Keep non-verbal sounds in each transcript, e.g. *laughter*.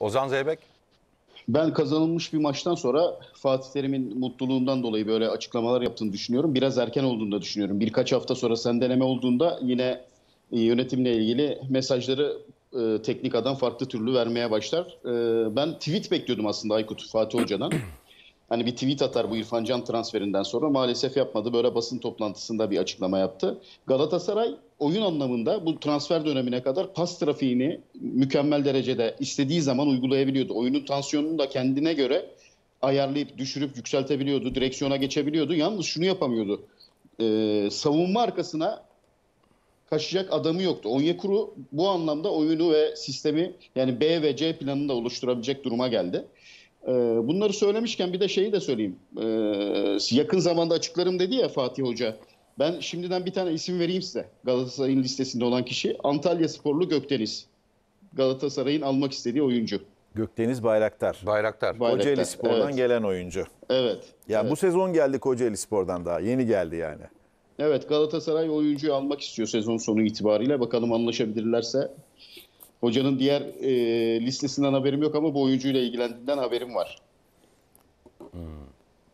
Ozan Zeybek? Ben kazanılmış bir maçtan sonra Fatih Terim'in mutluluğundan dolayı böyle açıklamalar yaptığını düşünüyorum. Biraz erken olduğunu da düşünüyorum. Birkaç hafta sonra sen deneme olduğunda yine e, yönetimle ilgili mesajları e, teknik adam farklı türlü vermeye başlar. E, ben tweet bekliyordum aslında Aykut Fatih Hoca'dan. *clears throat* Hani bir tweet atar bu İrfan Can transferinden sonra maalesef yapmadı. Böyle basın toplantısında bir açıklama yaptı. Galatasaray oyun anlamında bu transfer dönemine kadar pas trafiğini mükemmel derecede istediği zaman uygulayabiliyordu. Oyunun tansiyonunu da kendine göre ayarlayıp düşürüp yükseltebiliyordu. Direksiyona geçebiliyordu. Yalnız şunu yapamıyordu. Ee, savunma arkasına kaçacak adamı yoktu. Onyekuru bu anlamda oyunu ve sistemi yani B ve C planını da oluşturabilecek duruma geldi. Ee, bunları söylemişken bir de şeyi de söyleyeyim. Ee, yakın zamanda açıklarım dedi ya Fatih Hoca ben şimdiden bir tane isim vereyim size. Galatasaray'ın listesinde olan kişi Antalya sporlu Gökdeniz. Galatasaray'ın almak istediği oyuncu. Gökdeniz Bayraktar. Bayraktar. Bayraktar. Kocaeli Spor'dan evet. gelen oyuncu. Evet. Ya evet. bu sezon geldi Kocaeli Spor'dan daha. Yeni geldi yani. Evet Galatasaray oyuncuyu almak istiyor sezon sonu itibariyle. Bakalım anlaşabilirlerse. Hocanın diğer e, listesinden haberim yok ama bu oyuncuyla ilgilendiğinden haberim var.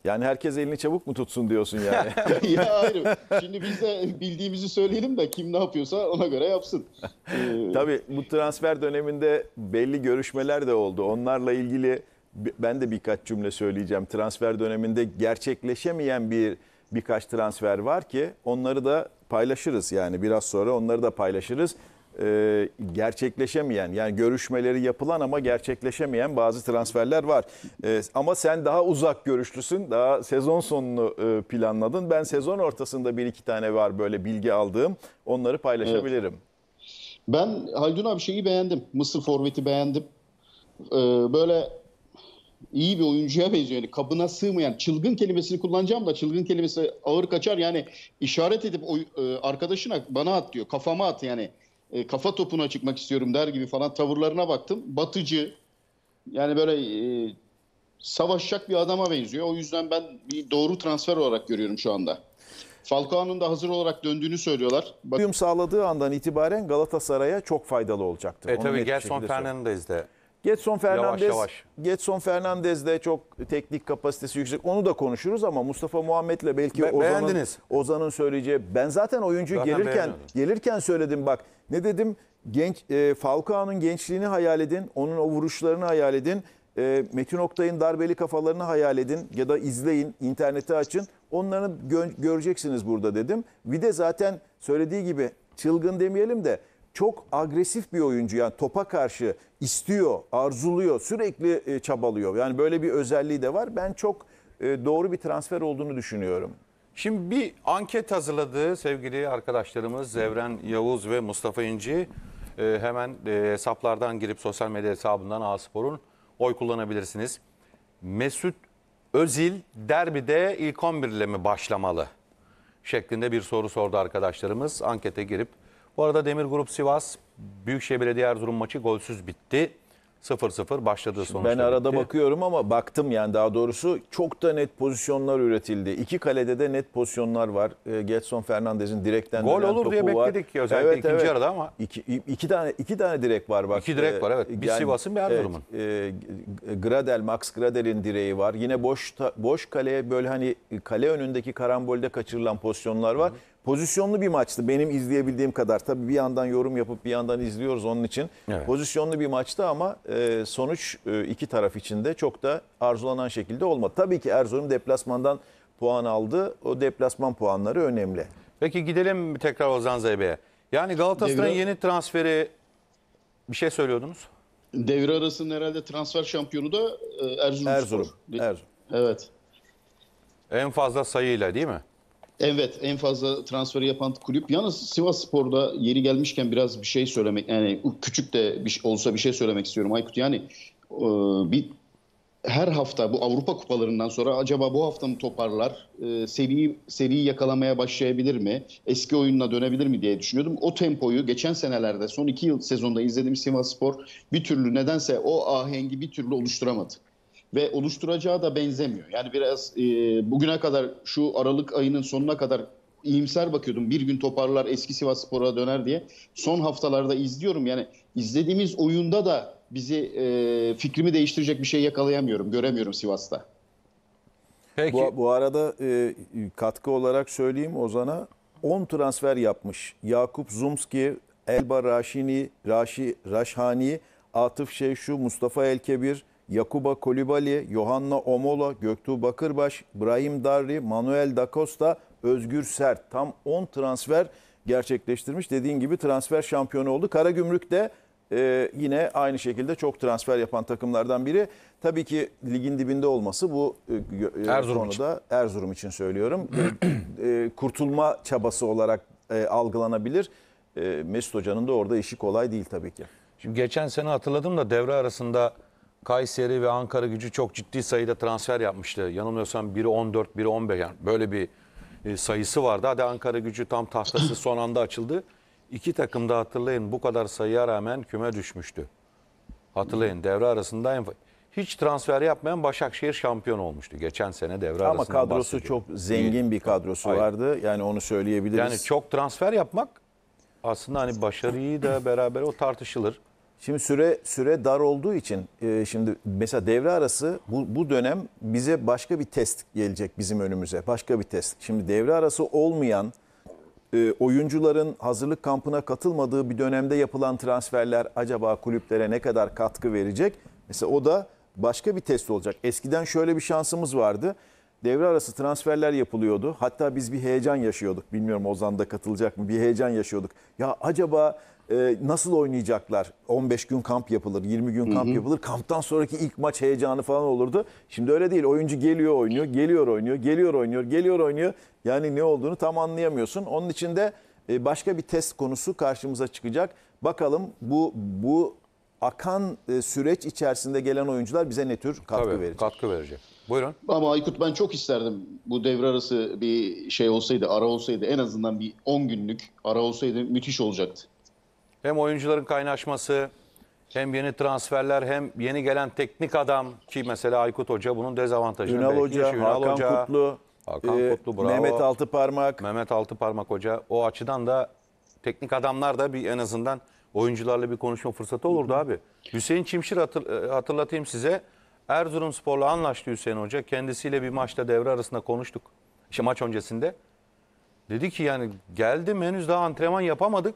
Yani herkes elini çabuk mu tutsun diyorsun yani. *laughs* ya hayır. Şimdi biz de bildiğimizi söyleyelim de kim ne yapıyorsa ona göre yapsın. Ee... Tabii bu transfer döneminde belli görüşmeler de oldu. Onlarla ilgili ben de birkaç cümle söyleyeceğim. Transfer döneminde gerçekleşemeyen bir birkaç transfer var ki onları da paylaşırız yani biraz sonra onları da paylaşırız e, gerçekleşemeyen yani görüşmeleri yapılan ama gerçekleşemeyen bazı transferler var. E, ama sen daha uzak görüşlüsün. Daha sezon sonunu e, planladın. Ben sezon ortasında bir iki tane var böyle bilgi aldığım. Onları paylaşabilirim. Evet. Ben Haldun abi şeyi beğendim. Mısır forveti beğendim. Ee, böyle iyi bir oyuncuya benziyor. Yani kabına sığmayan, çılgın kelimesini kullanacağım da çılgın kelimesi ağır kaçar. Yani işaret edip oy, e, arkadaşına bana at diyor, kafama at yani e, kafa topuna çıkmak istiyorum der gibi falan tavırlarına baktım. Batıcı yani böyle e, savaşacak bir adama benziyor. O yüzden ben bir doğru transfer olarak görüyorum şu anda. Falcao'nun da hazır olarak döndüğünü söylüyorlar. Bak uyum sağladığı andan itibaren Galatasaray'a çok faydalı olacaktır. E Onu tabii Gerson Fernandez de Getson Fernandez, yavaş yavaş. Getson Fernandez de çok teknik kapasitesi yüksek. Onu da konuşuruz ama Mustafa Muhammed'le belki Be Ozan'ın Ozan'ın söyleyeceği. Ben zaten oyuncu zaten gelirken gelirken söyledim bak. Ne dedim? Genç e, Falcao'nun gençliğini hayal edin, onun o vuruşlarını hayal edin. E, Metin Oktay'ın darbeli kafalarını hayal edin ya da izleyin, interneti açın. Onları gö göreceksiniz burada dedim. Bir de zaten söylediği gibi çılgın demeyelim de çok agresif bir oyuncu. Yani topa karşı istiyor, arzuluyor, sürekli e, çabalıyor. Yani böyle bir özelliği de var. Ben çok e, doğru bir transfer olduğunu düşünüyorum. Şimdi bir anket hazırladı sevgili arkadaşlarımız Zevren Yavuz ve Mustafa İnci. Ee, hemen e, hesaplardan girip sosyal medya hesabından A-Spor'un oy kullanabilirsiniz. Mesut Özil derbide ilk 11 ile mi başlamalı? Şeklinde bir soru sordu arkadaşlarımız. Ankete girip. Bu arada Demir Grup Sivas Büyükşehir Belediye Erzurum maçı golsüz bitti. 0-0 başladı sonuçta. Ben arada bitti. bakıyorum ama baktım yani daha doğrusu çok da net pozisyonlar üretildi. İki kalede de net pozisyonlar var. Ee, Getson Fernandez'in direkten Gol olur topu diye bekledik var. özellikle evet, ikinci evet. arada ama. iki iki, tane iki tane direk var bak. İki direk var ee, evet. Bir yani, Sivas'ın bir Erzurum'un. Evet, e, Gradel, Max Gradel'in direği var. Yine boş boş kaleye böyle hani kale önündeki karambolde kaçırılan pozisyonlar var. -hı. Pozisyonlu bir maçtı benim izleyebildiğim kadar. Tabii bir yandan yorum yapıp bir yandan izliyoruz onun için. Evet. Pozisyonlu bir maçtı ama e, sonuç e, iki taraf için de çok da arzulanan şekilde olmadı. Tabii ki Erzurum deplasmandan puan aldı. O deplasman puanları önemli. Peki gidelim tekrar Ozan Zeybe'ye. Yani Galatasaray'ın yeni transferi bir şey söylüyordunuz. Devre arasının herhalde transfer şampiyonu da e, Erzurum. Erzurum. Erzurum. Evet. En fazla sayıyla değil mi? Evet en fazla transferi yapan kulüp. Yalnız Sivas Spor'da yeri gelmişken biraz bir şey söylemek yani küçük de bir, olsa bir şey söylemek istiyorum Aykut. Yani e, bir her hafta bu Avrupa kupalarından sonra acaba bu hafta mı toparlar? E, seri seriyi yakalamaya başlayabilir mi? Eski oyununa dönebilir mi diye düşünüyordum. O tempoyu geçen senelerde son iki yıl sezonda izlediğim Sivas Spor bir türlü nedense o ahengi bir türlü oluşturamadı ve oluşturacağı da benzemiyor. Yani biraz e, bugüne kadar şu Aralık ayının sonuna kadar iyimser bakıyordum. Bir gün toparlar eski Sivas Spor'a döner diye. Son haftalarda izliyorum. Yani izlediğimiz oyunda da bizi e, fikrimi değiştirecek bir şey yakalayamıyorum. Göremiyorum Sivas'ta. Peki. Bu, bu arada e, katkı olarak söyleyeyim Ozan'a 10 transfer yapmış. Yakup Zumski, Elba Raşini, Raşi, Raşhani, Atıf Şevşu, Mustafa Elkebir, Yakuba Kolibali, Johanna Omola, Göktuğ Bakırbaş, İbrahim Darri, Manuel Da Costa, Özgür Sert. Tam 10 transfer gerçekleştirmiş. Dediğin gibi transfer şampiyonu oldu. Karagümrük de e, yine aynı şekilde çok transfer yapan takımlardan biri. Tabii ki ligin dibinde olması bu e, e Erzurum konuda için. Erzurum için söylüyorum. E, e, kurtulma çabası olarak e, algılanabilir. E, Mesut Hoca'nın da orada işi kolay değil tabii ki. Şimdi geçen sene hatırladım da devre arasında Kayseri ve Ankara gücü çok ciddi sayıda transfer yapmıştı. Yanılmıyorsam biri 14, biri 15 yani böyle bir e, sayısı vardı. Hadi Ankara gücü tam tahtası son anda açıldı. İki takım da hatırlayın bu kadar sayıya rağmen küme düşmüştü. Hatırlayın devre arasında en... hiç transfer yapmayan Başakşehir şampiyon olmuştu. Geçen sene devre arasında Ama kadrosu bahsediyor. çok zengin bir kadrosu Hayır. vardı. Yani onu söyleyebiliriz. Yani çok transfer yapmak aslında hani başarıyı da beraber o tartışılır. Şimdi süre süre dar olduğu için e, şimdi mesela devre arası bu, bu dönem bize başka bir test gelecek bizim önümüze. Başka bir test. Şimdi devre arası olmayan e, oyuncuların hazırlık kampına katılmadığı bir dönemde yapılan transferler acaba kulüplere ne kadar katkı verecek? Mesela o da başka bir test olacak. Eskiden şöyle bir şansımız vardı. Devre arası transferler yapılıyordu. Hatta biz bir heyecan yaşıyorduk. Bilmiyorum Ozan da katılacak mı? Bir heyecan yaşıyorduk. Ya acaba ee, nasıl oynayacaklar? 15 gün kamp yapılır, 20 gün kamp hı hı. yapılır. Kamptan sonraki ilk maç heyecanı falan olurdu. Şimdi öyle değil. Oyuncu geliyor oynuyor, geliyor oynuyor, geliyor oynuyor, geliyor oynuyor. Yani ne olduğunu tam anlayamıyorsun. Onun için de e, başka bir test konusu karşımıza çıkacak. Bakalım bu bu akan e, süreç içerisinde gelen oyuncular bize ne tür katkı Tabii, verecek? Katkı verecek. Buyurun. Ama Aykut ben çok isterdim bu devre arası bir şey olsaydı, ara olsaydı en azından bir 10 günlük ara olsaydı müthiş olacaktı. Hem oyuncuların kaynaşması, hem yeni transferler hem yeni gelen teknik adam ki mesela Aykut Hoca bunun dezavantajını Ünal Hoca, yaşıyor. Hakan Hoca, Kutlu, Hakan e, Kutlu bravo. Mehmet Altıparmak. Mehmet Altıparmak Hoca o açıdan da teknik adamlar da bir en azından oyuncularla bir konuşma fırsatı olurdu abi. Hüseyin Çimşir hatır, e, hatırlatayım size. Erzurumspor'la anlaştı Hüseyin Hoca. Kendisiyle bir maçta devre arasında konuştuk. İşte maç öncesinde. Dedi ki yani geldim henüz daha antrenman yapamadık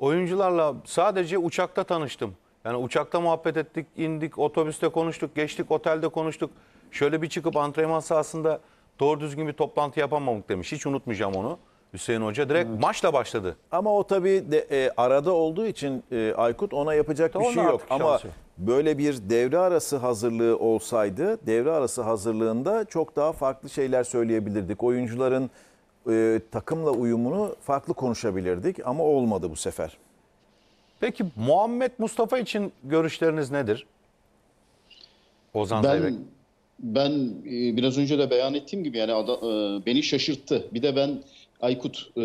oyuncularla sadece uçakta tanıştım. Yani uçakta muhabbet ettik, indik, otobüste konuştuk, geçtik, otelde konuştuk. Şöyle bir çıkıp antrenman sahasında doğru düzgün bir toplantı yapamamak demiş. Hiç unutmayacağım onu. Hüseyin Hoca direkt evet. maçla başladı. Ama o tabii de, e, arada olduğu için e, Aykut ona yapacak Tabii bir şey yok. Ama böyle bir devre arası hazırlığı olsaydı devre arası hazırlığında çok daha farklı şeyler söyleyebilirdik. Oyuncuların e, takımla uyumunu farklı konuşabilirdik ama olmadı bu sefer. Peki Muhammed Mustafa için görüşleriniz nedir? Ozan ben, Zeybek. Ben e, biraz önce de beyan ettiğim gibi yani ada, e, beni şaşırttı. Bir de ben Aykut e,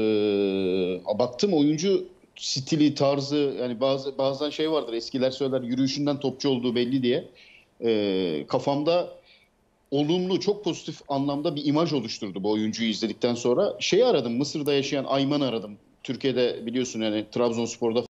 baktım oyuncu stili, tarzı yani bazı bazen şey vardır eskiler söyler yürüyüşünden topçu olduğu belli diye. E, kafamda olumlu, çok pozitif anlamda bir imaj oluşturdu bu oyuncuyu izledikten sonra. şeyi aradım, Mısır'da yaşayan Ayman aradım. Türkiye'de biliyorsun yani Trabzonspor'da